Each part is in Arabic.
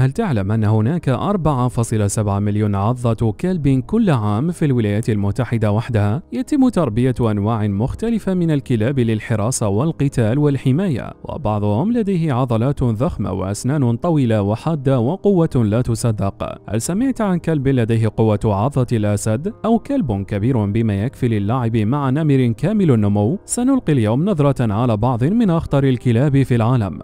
هل تعلم أن هناك 4.7 مليون عضة كلب كل عام في الولايات المتحدة وحدها؟ يتم تربية أنواع مختلفة من الكلاب للحراسة والقتال والحماية، وبعضهم لديه عضلات ضخمة وأسنان طويلة وحادة وقوة لا تصدق. هل سمعت عن كلب لديه قوة عضة الأسد؟ أو كلب كبير بما يكفي للعب مع نمر كامل النمو؟ سنلقي اليوم نظرة على بعض من أخطر الكلاب في العالم.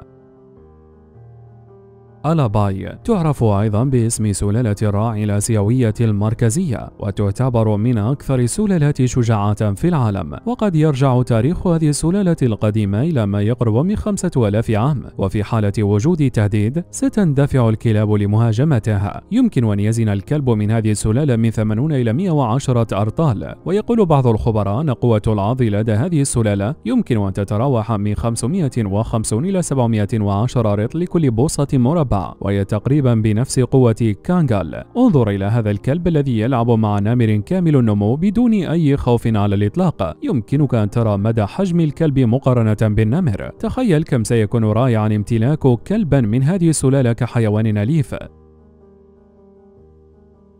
ألاباي تعرف أيضا باسم سلالة الراعي الآسيوية المركزية وتعتبر من أكثر السلالات شجاعة في العالم وقد يرجع تاريخ هذه السلالة القديمة إلى ما يقرب من 5000 عام وفي حالة وجود تهديد ستندفع الكلاب لمهاجمتها يمكن أن يزن الكلب من هذه السلالة من 80 إلى 110 أرطال ويقول بعض الخبراء أن قوة العض لدى هذه السلالة يمكن أن تتراوح من 550 إلى 710 رطل لكل بوصة مربعة وهي تقريبا بنفس قوة كانغال انظر إلى هذا الكلب الذي يلعب مع نمر كامل النمو بدون أي خوف على الإطلاق يمكنك أن ترى مدى حجم الكلب مقارنة بالنمر تخيل كم سيكون رائعا امتلاك كلبا من هذه السلالة كحيوان أليف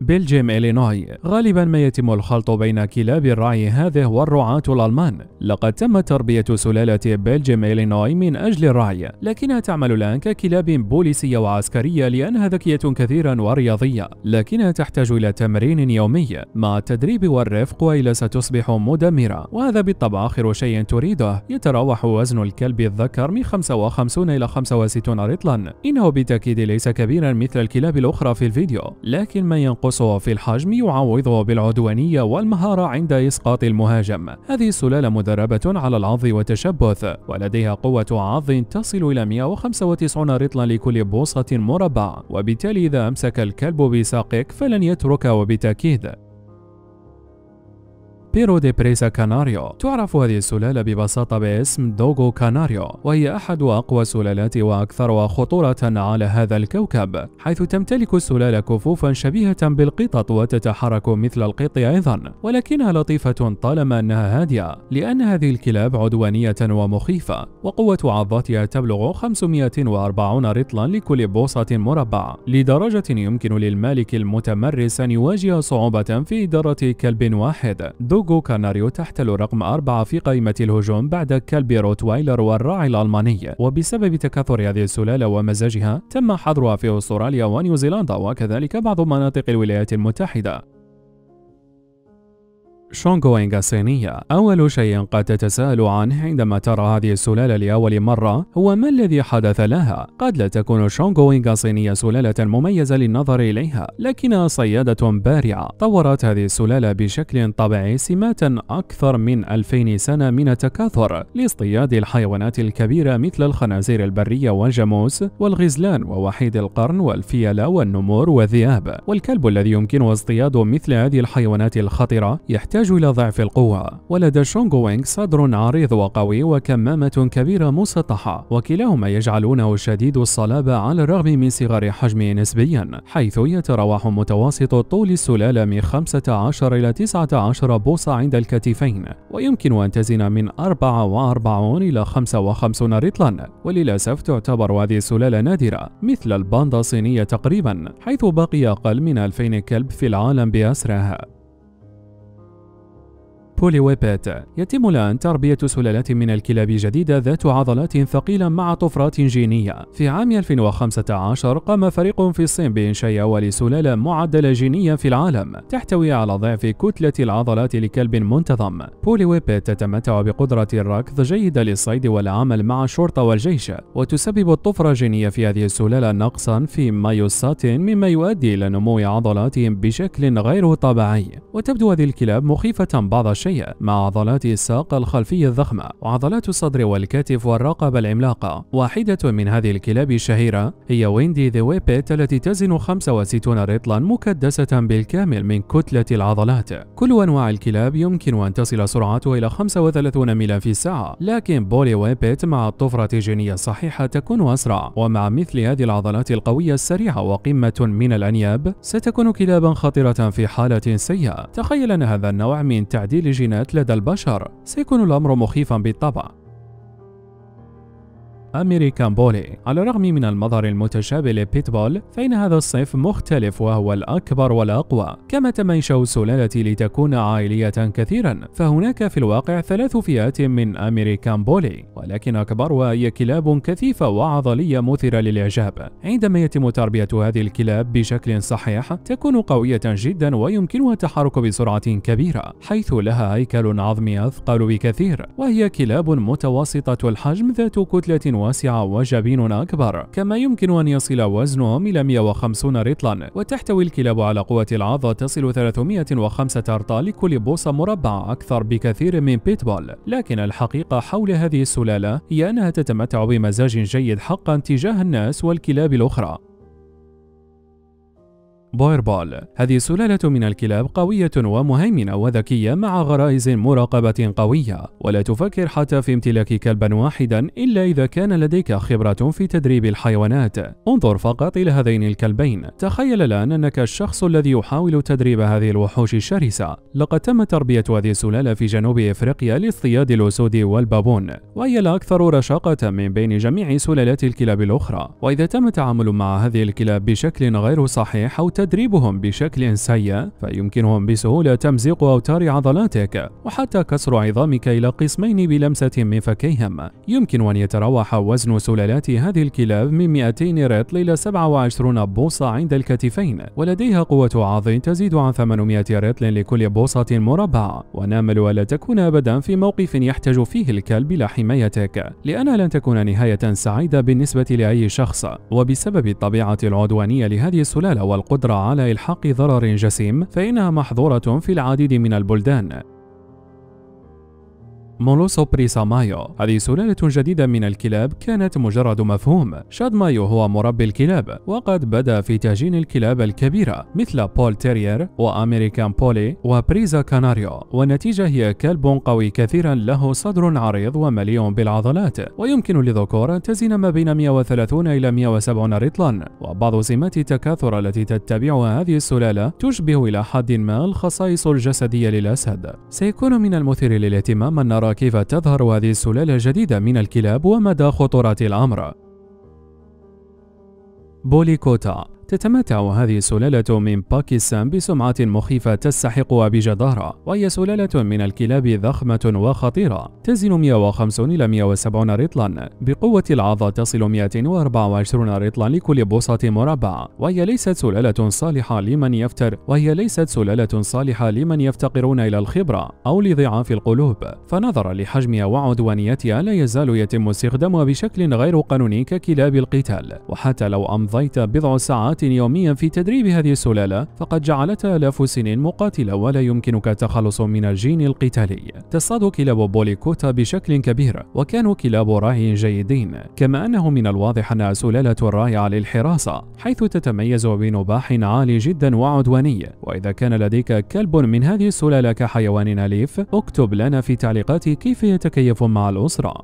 بلجيم إلينوي غالبا ما يتم الخلط بين كلاب الرعي هذه والرعاة الألمان لقد تم تربية سلالة بلجيم إلينوي من أجل الرعي لكنها تعمل الآن ككلاب بوليسية وعسكرية لأنها ذكية كثيرا ورياضية لكنها تحتاج إلى تمرين يومي مع التدريب والرفق وإلا ستصبح مدمرة وهذا بالطبع آخر شيء تريده يتراوح وزن الكلب الذكر من 55 إلى 65 رطلا إنه بالتأكيد ليس كبيرا مثل الكلاب الأخرى في الفيديو لكن ما ينقص ينقص في الحجم يعوضه بالعدوانية والمهارة عند إسقاط المهاجم هذه السلالة مدربة على العض والتشبث ولديها قوة عض تصل إلى 195 رطلا لكل بوصة مربع وبالتالي إذا أمسك الكلب بساقك فلن يترك وبالتأكيد بيرو دي بريسا كاناريو تعرف هذه السلالة ببساطة باسم دوغو كاناريو وهي أحد أقوى السلالات وأكثرها خطورة على هذا الكوكب حيث تمتلك السلالة كفوفا شبيهة بالقطط وتتحرك مثل القط أيضا ولكنها لطيفة طالما أنها هادئة لأن هذه الكلاب عدوانية ومخيفة وقوة عضاتها تبلغ 540 رطلا لكل بوصة مربع لدرجة يمكن للمالك المتمرس أن يواجه صعوبة في إدارة كلب واحد دوغو هوغو كاناريو تحتل رقم أربعة في قائمة الهجوم بعد كلب روتوايلر والراعي الألماني وبسبب تكاثر هذه السلالة ومزاجها تم حظرها في أستراليا ونيوزيلندا وكذلك بعض مناطق الولايات المتحدة الصينية أول شيء قد تتساءل عنه عندما ترى هذه السلالة لأول مرة هو ما الذي حدث لها قد لا تكون الصينية سلالة مميزة للنظر إليها لكنها صيادة بارعة طورت هذه السلالة بشكل طبيعي سمات أكثر من 2000 سنة من التكاثر لاصطياد الحيوانات الكبيرة مثل الخنازير البرية والجاموس والغزلان ووحيد القرن والفيلة والنمور والذئاب والكلب الذي يمكنه اصطياد مثل هذه الحيوانات الخطرة يحتاج يحتاج إلى ضعف القوة ولدى وينغ صدر عريض وقوي وكمامة كبيرة مسطحة وكلاهما يجعلونه شديد الصلابة على الرغم من صغر حجمه نسبيا حيث يتراوح متوسط طول السلالة من 15 إلى 19 بوصة عند الكتفين ويمكن أن تزن من 44 إلى 55 رطلا وللأسف تعتبر هذه السلالة نادرة مثل الباندا الصينية تقريبا حيث بقي أقل من 2000 كلب في العالم بأسرها بوليويبات يتم الآن تربية سلالات من الكلاب جديدة ذات عضلات ثقيلة مع طفرات جينية في عام 2015 قام فريق في الصين بإنشاء أول سلالة معدلة جينيا في العالم تحتوي على ضعف كتلة العضلات لكلب منتظم بوليويبات تتمتع بقدرة الركض جيدة للصيد والعمل مع الشرطة والجيش وتسبب الطفرة الجينية في هذه السلالة نقصا في مايوسات مما يؤدي إلى نمو عضلاتهم بشكل غير طبيعي وتبدو هذه الكلاب مخيفة بعض الشيء الشيء مع عضلات الساق الخلفية الضخمة وعضلات الصدر والكتف والرقبة العملاقة واحدة من هذه الكلاب الشهيرة هي ويندي ذا ويبيت التي تزن 65 رطلا مكدسة بالكامل من كتلة العضلات كل أنواع الكلاب يمكن أن تصل سرعتها إلى 35 ميلا في الساعة لكن بولي ويبيت مع الطفرة الجينية الصحيحة تكون أسرع ومع مثل هذه العضلات القوية السريعة وقمة من الأنياب ستكون كلابا خطرة في حالة سيئة تخيل أن هذا النوع من تعديل الجينات لدى البشر سيكون الأمر مخيفا بالطبع أمريكان بولي على الرغم من المظهر المتشابه لبيتبول فإن هذا الصيف مختلف وهو الأكبر والأقوى كما تم إنشاء السلالة لتكون عائلية كثيرا فهناك في الواقع ثلاث فئات من أمريكان بولي ولكن أكبرها هي كلاب كثيفة وعضلية مثيرة للإعجاب عندما يتم تربية هذه الكلاب بشكل صحيح تكون قوية جدا ويمكنها التحرك بسرعة كبيرة حيث لها هيكل عظمي أثقل بكثير وهي كلاب متوسطة الحجم ذات كتلة واسعة وجبين أكبر كما يمكن أن يصل وزنهم إلى 150 رطلا وتحتوي الكلاب على قوة العضة تصل 305 أرطال لكل بوصة مربعة أكثر بكثير من بيتبول لكن الحقيقة حول هذه السلالة هي أنها تتمتع بمزاج جيد حقا تجاه الناس والكلاب الأخرى بويربول هذه سلالة من الكلاب قوية ومهيمنة وذكية مع غرائز مراقبة قوية ولا تفكر حتى في امتلاك كلبا واحدا إلا إذا كان لديك خبرة في تدريب الحيوانات انظر فقط إلى هذين الكلبين تخيل الآن أنك الشخص الذي يحاول تدريب هذه الوحوش الشرسة لقد تم تربية هذه السلالة في جنوب إفريقيا لاصطياد الأسود والبابون وهي الأكثر رشاقة من بين جميع سلالات الكلاب الأخرى وإذا تم التعامل مع هذه الكلاب بشكل غير صحيح أو تدريبهم بشكل سيء فيمكنهم بسهولة تمزيق أوتار عضلاتك وحتى كسر عظامك إلى قسمين بلمسة من فكيهم يمكن أن يتراوح وزن سلالات هذه الكلاب من 200 رطل إلى 27 بوصة عند الكتفين ولديها قوة عض تزيد عن 800 رطل لكل بوصة مربعة ونامل ألا تكون أبدا في موقف يحتاج فيه الكلب إلى حمايتك لأنها لن تكون نهاية سعيدة بالنسبة لأي شخص وبسبب الطبيعة العدوانية لهذه السلالة والقدرة القدرة على إلحاق ضرر جسيم فإنها محظورة في العديد من البلدان مولوسو بريسا مايو هذه سلالة جديدة من الكلاب كانت مجرد مفهوم شاد مايو هو مربي الكلاب وقد بدأ في تهجين الكلاب الكبيرة مثل بول تيرير وأمريكان بولي وبريزا كاناريو والنتيجة هي كلب قوي كثيرا له صدر عريض ومليء بالعضلات ويمكن للذكور تزن ما بين 130 إلى 170 رطلا وبعض سمات التكاثر التي تتبعها هذه السلالة تشبه إلى حد ما الخصائص الجسدية للأسد سيكون من المثير للاهتمام أن نرى نرى كيف تظهر هذه السلالة الجديدة من الكلاب ومدى خطورة الأمر بوليكوتا تتمتع هذه السلالة من باكستان بسمعة مخيفة تستحقها بجدارة وهي سلالة من الكلاب ضخمة وخطيرة تزن 150 إلى 170 رطلا بقوة العضة تصل 224 رطلا لكل بوصة مربعة وهي ليست سلالة صالحة لمن يفتر وهي ليست سلالة صالحة لمن يفتقرون إلى الخبرة أو لضعاف القلوب فنظرا لحجمها وعدوانيتها لا يزال يتم استخدامها بشكل غير قانوني ككلاب القتال وحتى لو أمضيت بضع ساعات ساعات يوميا في تدريب هذه السلالة فقد جعلتها آلاف السنين مقاتلة ولا يمكنك التخلص من الجين القتالي تصطاد كلاب بوليكوتا بشكل كبير وكانوا كلاب راعي جيدين كما أنه من الواضح أنها سلالة رائعة للحراسة حيث تتميز بنباح عالي جدا وعدواني وإذا كان لديك كلب من هذه السلالة كحيوان أليف اكتب لنا في تعليقات كيف يتكيف مع الأسرة